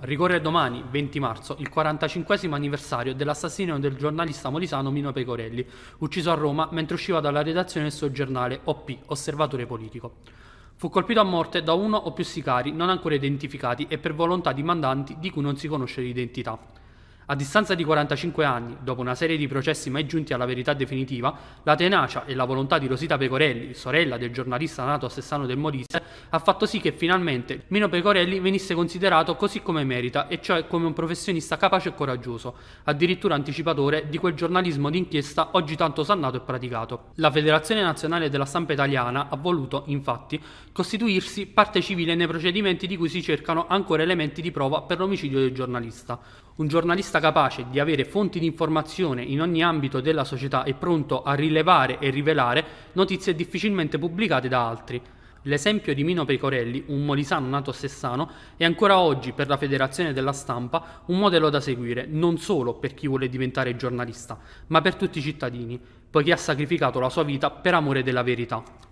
Ricorre domani, 20 marzo, il 45 anniversario dell'assassinio del giornalista molisano Mino Pecorelli, ucciso a Roma mentre usciva dalla redazione del suo giornale OP, Osservatore Politico. Fu colpito a morte da uno o più sicari non ancora identificati e per volontà di mandanti di cui non si conosce l'identità. A distanza di 45 anni, dopo una serie di processi mai giunti alla verità definitiva, la tenacia e la volontà di Rosita Pecorelli, sorella del giornalista nato a Sessano del Molise, ha fatto sì che finalmente Mino Pecorelli venisse considerato così come merita, e cioè come un professionista capace e coraggioso, addirittura anticipatore di quel giornalismo d'inchiesta oggi tanto sannato e praticato. La Federazione Nazionale della Stampa Italiana ha voluto, infatti, costituirsi parte civile nei procedimenti di cui si cercano ancora elementi di prova per l'omicidio del giornalista. Un giornalista capace di avere fonti di informazione in ogni ambito della società e pronto a rilevare e rivelare notizie difficilmente pubblicate da altri. L'esempio di Mino Pecorelli, un molisano nato a Sessano, è ancora oggi per la Federazione della Stampa un modello da seguire, non solo per chi vuole diventare giornalista, ma per tutti i cittadini, poiché ha sacrificato la sua vita per amore della verità.